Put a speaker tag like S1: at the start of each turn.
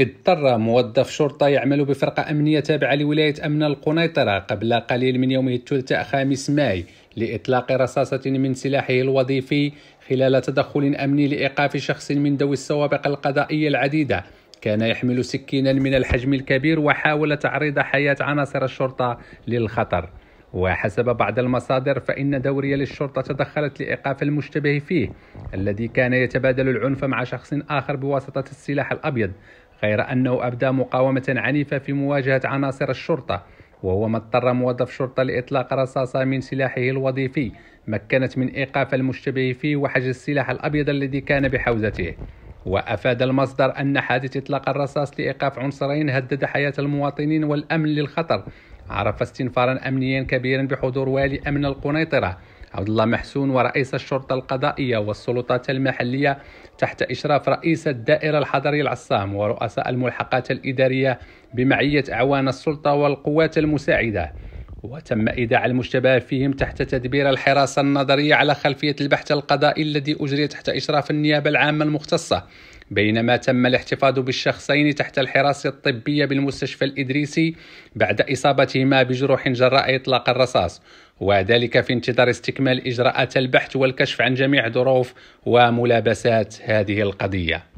S1: اضطر موظف شرطة يعمل بفرقة أمنية تابعة لولاية أمن القنيطرة قبل قليل من يومه الثلاثاء خامس ماي لإطلاق رصاصة من سلاحه الوظيفي خلال تدخل أمني لإيقاف شخص من ذوي السوابق القضائية العديدة كان يحمل سكينا من الحجم الكبير وحاول تعريض حياة عناصر الشرطة للخطر وحسب بعض المصادر فإن دورية للشرطة تدخلت لإيقاف المشتبه فيه الذي كان يتبادل العنف مع شخص آخر بواسطة السلاح الأبيض غير أنه أبدى مقاومة عنيفة في مواجهة عناصر الشرطة وهو ما اضطر موظف شرطة لإطلاق رصاصة من سلاحه الوظيفي مكنت من إيقاف المشتبه فيه وحجز السلاح الأبيض الذي كان بحوزته وأفاد المصدر أن حادث إطلاق الرصاص لإيقاف عنصرين هدد حياة المواطنين والأمن للخطر عرف استنفارا أمنيا كبيرا بحضور والي أمن القنيطرة عبد الله محسون ورئيس الشرطة القضائية والسلطات المحلية تحت إشراف رئيس الدائرة الحضري العصام ورؤساء الملحقات الإدارية بمعية أعوان السلطة والقوات المساعدة وتم إيداع المشتبه فيهم تحت تدبير الحراسة النظرية على خلفية البحث القضائي الذي أجري تحت إشراف النيابة العامة المختصة بينما تم الاحتفاظ بالشخصين تحت الحراسة الطبية بالمستشفى الإدريسي بعد إصابتهما بجروح جراء إطلاق الرصاص وذلك في انتظار استكمال إجراءات البحث والكشف عن جميع ظروف وملابسات هذه القضية